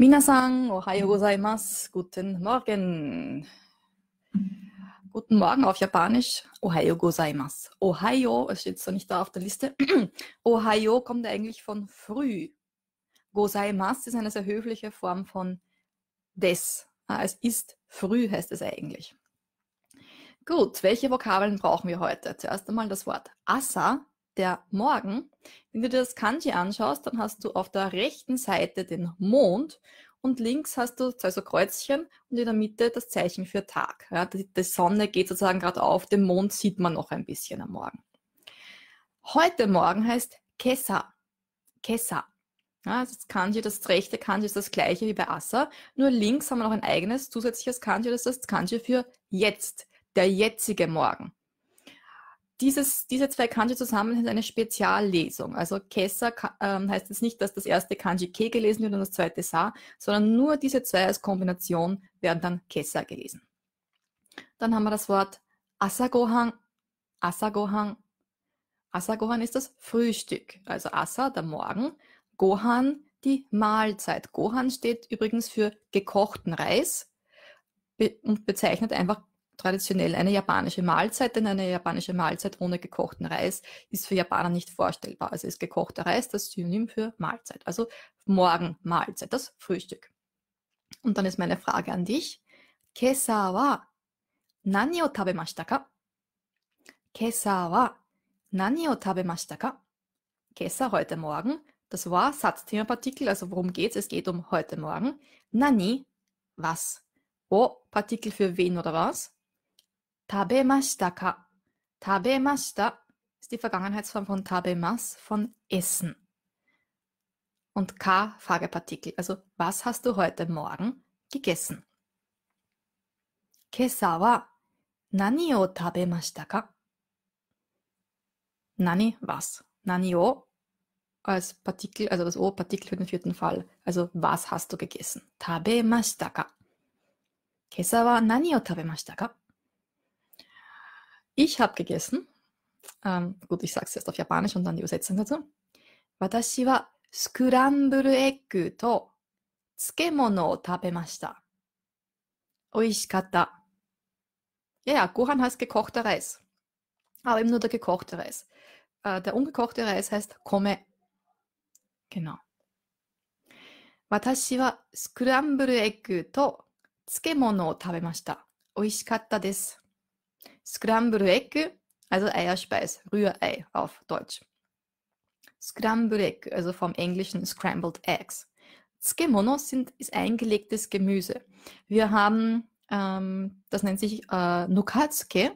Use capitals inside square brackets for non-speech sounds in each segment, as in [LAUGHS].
Minasan, ohayo gozaimasu, guten Morgen. Guten Morgen auf Japanisch, ohayo gozaimasu. Ohayo, es steht so nicht da auf der Liste. [CLEARS THROAT] ohayo kommt eigentlich von früh. Gozaimasu ist eine sehr höfliche Form von des. Ah, es ist früh, heißt es eigentlich. Gut, welche Vokabeln brauchen wir heute? Zuerst einmal das Wort asa der Morgen. Wenn du dir das Kanji anschaust, dann hast du auf der rechten Seite den Mond und links hast du zwei so Kreuzchen und in der Mitte das Zeichen für Tag. Ja, die, die Sonne geht sozusagen gerade auf, den Mond sieht man noch ein bisschen am Morgen. Heute Morgen heißt Kessa. Kessa. Ja, also das Kanji, das rechte Kanji ist das gleiche wie bei Assa, nur links haben wir noch ein eigenes zusätzliches Kanji, das ist das Kanji für jetzt, der jetzige Morgen dieses, diese zwei Kanji zusammen sind eine Speziallesung. Also Kessa ähm, heißt jetzt nicht, dass das erste Kanji Ke gelesen wird und das zweite Sa, sondern nur diese zwei als Kombination werden dann Kessa gelesen. Dann haben wir das Wort Asagohan. Asagohan. Asagohan ist das Frühstück. Also Asa, der Morgen. Gohan, die Mahlzeit. Gohan steht übrigens für gekochten Reis und bezeichnet einfach traditionell eine japanische Mahlzeit, denn eine japanische Mahlzeit ohne gekochten Reis ist für Japaner nicht vorstellbar. Also ist gekochter Reis das Synonym für Mahlzeit. Also morgen Mahlzeit, das Frühstück. Und dann ist meine Frage an dich. Kesa wa nani o tabemashita ka? Kesa wa nani o tabemashita ka? Kesa heute Morgen. Das war Satzthemapartikel, also worum geht es? Es geht um heute Morgen. Nani, was? O Partikel für wen oder was? Tabemashita ka. Tabemashita ist die Vergangenheitsform von tabemas, von essen. Und ka, Fragepartikel. Also, was hast du heute Morgen gegessen? Kesa wa nani o tabemashita ka? Nani, was? Nani o als Partikel, also das O-Partikel für den vierten Fall. Also, was hast du gegessen? Tabemashita ka. Kesa wa nani o tabemashita ka? Ich habe gegessen. Ähm, gut, ich sage es erst auf Japanisch und dann die Übersetzung dazu. Watashi wa scramble egg to tsukemono o tabemashita. Oishikata. Ja, ja, Gohan heißt gekochter Reis. Aber eben nur der gekochte Reis. Äh, der ungekochte Reis heißt Kome. Genau. Watashi wa scramble egg to tsukemono o tabemashita. Oishikata desu. Scrambrecke, also Eierspeis, Rührei auf Deutsch. Scrambrecke, also vom englischen Scrambled Eggs. Tsukemono sind, ist eingelegtes Gemüse. Wir haben, ähm, das nennt sich äh, Nukatsuke,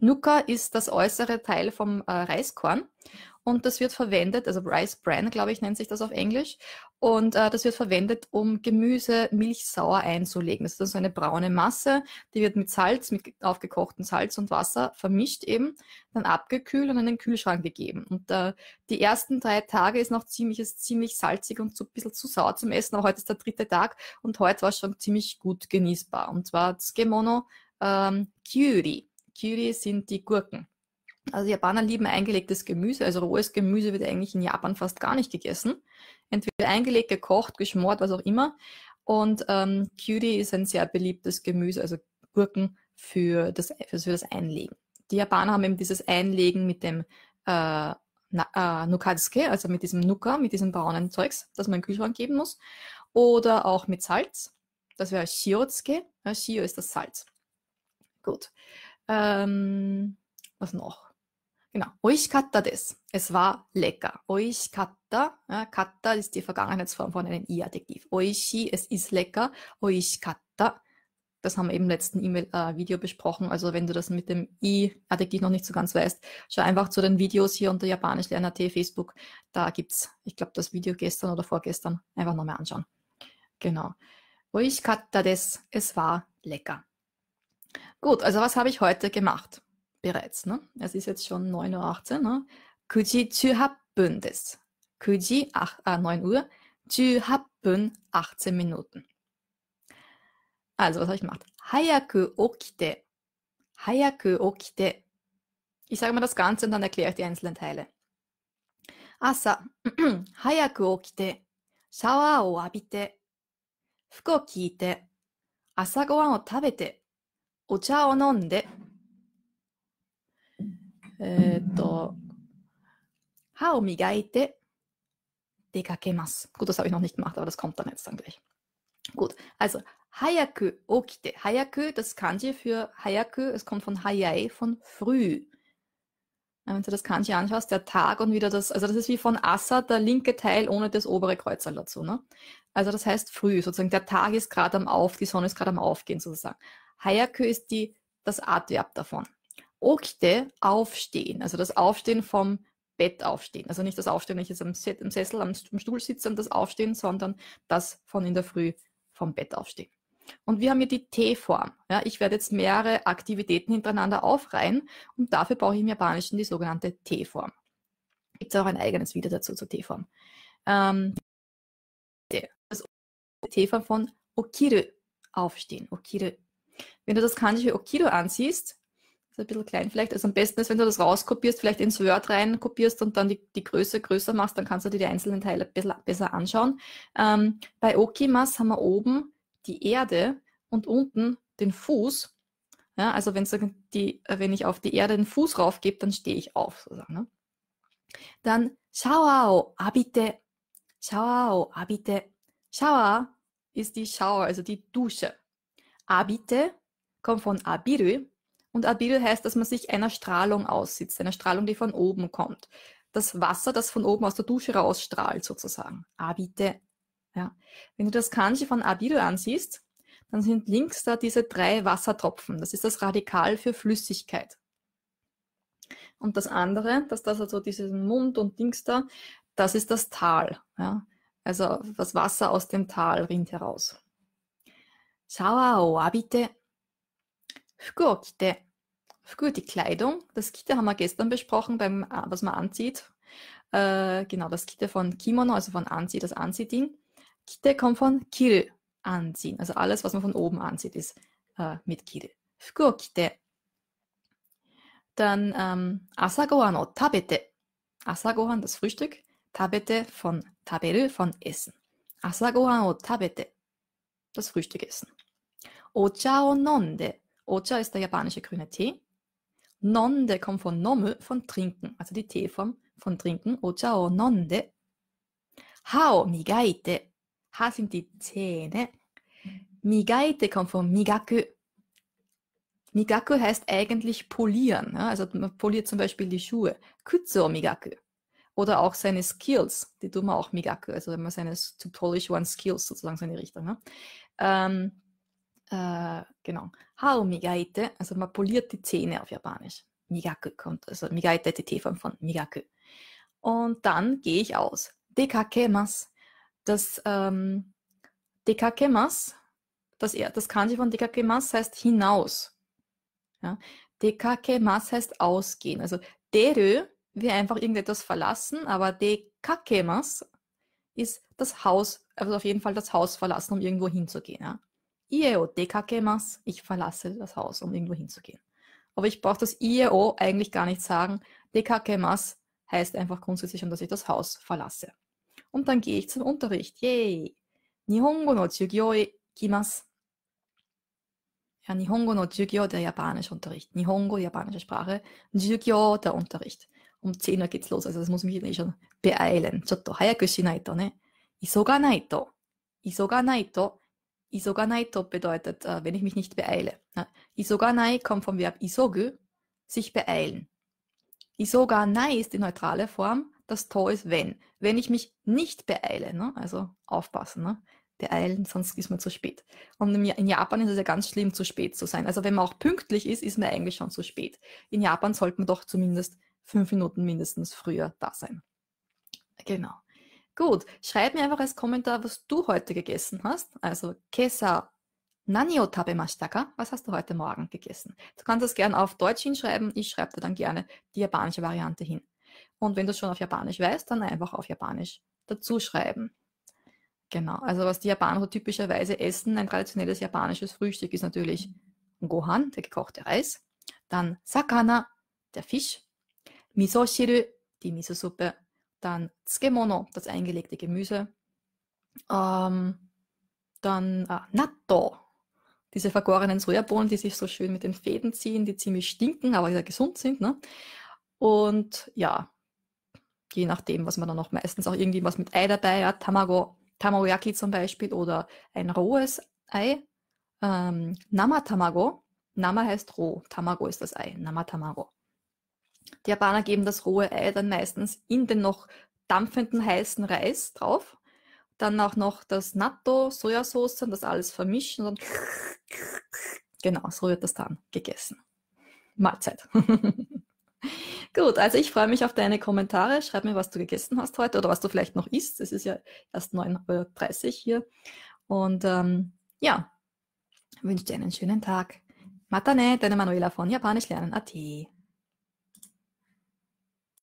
Nuka ist das äußere Teil vom äh, Reiskorn und das wird verwendet, also Rice Bran, glaube ich, nennt sich das auf Englisch. Und äh, das wird verwendet, um Gemüse milchsauer einzulegen. Das ist dann so eine braune Masse, die wird mit Salz, mit aufgekochtem Salz und Wasser vermischt eben, dann abgekühlt und in den Kühlschrank gegeben. Und äh, die ersten drei Tage ist noch ziemlich, ist ziemlich salzig und so ein bisschen zu sauer zum Essen, aber heute ist der dritte Tag und heute war es schon ziemlich gut genießbar. Und zwar das Gemono ähm, Kyuri. Nigiri sind die Gurken. Also Japaner lieben eingelegtes Gemüse, also rohes Gemüse wird eigentlich in Japan fast gar nicht gegessen. Entweder eingelegt, gekocht, geschmort, was auch immer. Und ähm, Kyuri ist ein sehr beliebtes Gemüse, also Gurken für das, für das Einlegen. Die Japaner haben eben dieses Einlegen mit dem äh, na, äh, Nukatsuke, also mit diesem Nuka, mit diesem braunen Zeugs, das man in den Kühlschrank geben muss. Oder auch mit Salz. Das wäre Shiotsuke. Ja, Shio ist das Salz. Gut. Ähm, was noch? Genau. Oishikatta des. Es war lecker. Oishikatta. Ja, katta ist die Vergangenheitsform von einem I-Adjektiv. Oishi, es ist lecker. Oishikatta. Das haben wir eben im letzten E-Mail-Video äh, besprochen. Also wenn du das mit dem I-Adjektiv noch nicht so ganz weißt, schau einfach zu den Videos hier unter Japanisch Lerner.at Facebook. Da es, ich glaube, das Video gestern oder vorgestern. Einfach nochmal anschauen. Genau. Oishikatta des. Es war lecker. Gut, also was habe ich heute gemacht? Bereits, ne? Es ist jetzt schon 9.18 Uhr, ne? 9時18分です9 äh, 9 Uhr, 18 18 Minuten. Also, was habe ich gemacht? Hayaku okite. Hayaku okite. Ich sage mal das Ganze und dann erkläre ich die einzelnen Teile. Asa, [CLEARS THROAT] hayaku okite. Shower を浴びて。服を着いて。朝ごはんを食べて。お茶を飲んで、えー、っと、歯を磨いて、出かけます。Gut, das habe ich noch nicht gemacht, aber das kommt dann jetzt gleich. Gut, also hayaku okite. Hayaku, das Kanji für hayaku, es kommt von hayai, von früh. Äh, wenn du das Kanji anschaust, der Tag und wieder das, also das ist wie von Assa, der linke Teil ohne das obere Kreuzerl dazu. Ne? Also das heißt früh, sozusagen der Tag ist gerade am Auf, die Sonne ist gerade am Aufgehen sozusagen. Hayakü ist die, das Adverb davon. Okte, aufstehen, also das Aufstehen vom Bett aufstehen. Also nicht das Aufstehen, wenn ich jetzt am Sessel, am Stuhl sitze und das Aufstehen, sondern das von in der Früh vom Bett aufstehen. Und wir haben hier die T-Form. Ja, ich werde jetzt mehrere Aktivitäten hintereinander aufreihen und dafür brauche ich im Japanischen die sogenannte T-Form. Gibt es auch ein eigenes Video dazu zur T-Form. Ähm, das T-Form von Okiru, aufstehen, Okiru. Wenn du das Kanji für Okiru ansiehst, ist ein bisschen klein vielleicht, also am besten ist, wenn du das rauskopierst, vielleicht ins Word rein kopierst und dann die, die Größe größer machst, dann kannst du dir die einzelnen Teile besser, besser anschauen. Ähm, bei Okimas haben wir oben die Erde und unten den Fuß. Ja, also wenn, die, wenn ich auf die Erde den Fuß raufgebe, dann stehe ich auf. Sozusagen, ne? Dann Shower abite. Ah, Shower abite. Ah, Shower ist die Shower, also die Dusche. Abite ah, kommt von abiru und abiru heißt, dass man sich einer Strahlung aussitzt, einer Strahlung, die von oben kommt. Das Wasser, das von oben aus der Dusche rausstrahlt sozusagen. Abite ja. Wenn du das Kanji von Adil ansiehst, dann sind links da diese drei Wassertropfen. Das ist das Radikal für Flüssigkeit. Und das andere, dass das also dieses Mund und links da, das ist das Tal. Ja? Also das Wasser aus dem Tal rinnt heraus. Shower o abite. Fuku o kite. Fuku, die Kleidung. Das Kite haben wir gestern besprochen, beim, äh, was man anzieht. Äh, genau, das Kite von Kimono, also von Anzieh, das Anziehding. Kite kommt von Kill anziehen. Also alles, was man von oben anzieht, ist äh, mit Kill. Fuku kite. Dann ähm, Asagohan o tabete. Asagohan, das Frühstück. Tabete von taberu, von essen. Asagohan o tabete. Das Frühstück essen. Ocha o nonde. Ocha ist der japanische grüne Tee. Nonde kommt von nomu, von trinken. Also die Teeform von trinken. Ocha o nonde. Hao migaite sind die Zähne. Migaite kommt von Migaku. Migaku heißt eigentlich polieren. Also man poliert zum Beispiel die Schuhe. Kutsu Migaku. Oder auch seine Skills. Die tun wir auch Migaku. Also wenn man seine to polish one skills sozusagen seine Richtung. Ne? Ähm, äh, genau. Hao Migaite. Also man poliert die Zähne auf Japanisch. Migaku kommt. Also Migaite, die T-Form von Migaku. Und dann gehe ich aus. Dekakemas das ähm, Dekakemas, das, das Kanji von Dekakemas heißt hinaus. Ja? Dekakemas heißt ausgehen. Also Derö wie einfach irgendetwas verlassen, aber Dekakemas ist das Haus, also auf jeden Fall das Haus verlassen, um irgendwo hinzugehen. Ja? Ieo dekakemas, ich verlasse das Haus, um irgendwo hinzugehen. Aber ich brauche das Ieo eigentlich gar nicht sagen. Dekakemas heißt einfach grundsätzlich, um dass ich das Haus verlasse. Und dann gehe ich zum Unterricht. Yay! Nihongo no Jugyo kimas. Ja, Nihongo no Jugyo, der japanische Unterricht. Nihongo, japanische Sprache. Jugyo, der Unterricht. Um 10 Uhr geht's los, also das muss mich eh schon beeilen. Chotto hayaku shinaito, ne? Isoga naito. Isoga naito. Isoga naito bedeutet, äh, wenn ich mich nicht beeile. Ja? Isoga nai kommt vom Verb isogu, sich beeilen. Isoga nai ist die neutrale Form das Tor ist wenn. Wenn ich mich nicht beeile, ne? also aufpassen, ne? beeilen, sonst ist man zu spät. Und in Japan ist es ja ganz schlimm, zu spät zu sein. Also wenn man auch pünktlich ist, ist man eigentlich schon zu spät. In Japan sollte man doch zumindest fünf Minuten mindestens früher da sein. Genau. Gut, schreib mir einfach als Kommentar, was du heute gegessen hast. Also Kesa Nani o Was hast du heute Morgen gegessen? Du kannst das gerne auf Deutsch hinschreiben. Ich schreibe dir dann gerne die japanische Variante hin. Und wenn du es schon auf Japanisch weißt, dann einfach auf Japanisch dazu schreiben. Genau, also was die Japaner so typischerweise essen, ein traditionelles japanisches Frühstück ist natürlich mhm. Gohan, der gekochte Reis, dann Sakana, der Fisch, miso die Misosuppe, dann Tsukemono, das eingelegte Gemüse, ähm, dann äh, Natto, diese vergorenen Sojabohnen, die sich so schön mit den Fäden ziehen, die ziemlich stinken, aber sehr gesund sind. Ne? Und ja, je nachdem, was man dann noch meistens auch irgendwie was mit Ei dabei hat, Tamago, Tamagoyaki zum Beispiel oder ein rohes Ei. Ähm, Nama Tamago. Nama heißt roh, Tamago ist das Ei, Nama Tamago. Die Japaner geben das rohe Ei dann meistens in den noch dampfenden heißen Reis drauf. Dann auch noch das Natto, Sojasauce und das alles vermischen und [LAUGHS] genau, so wird das dann gegessen. Mahlzeit. [LAUGHS] Gut, also ich freue mich auf deine Kommentare. Schreib mir, was du gegessen hast heute oder was du vielleicht noch isst. Es ist ja erst 9.30 Uhr hier. Und ähm, ja, wünsche dir einen schönen Tag. Matane, deine Manuela von Japanisch lernen.at.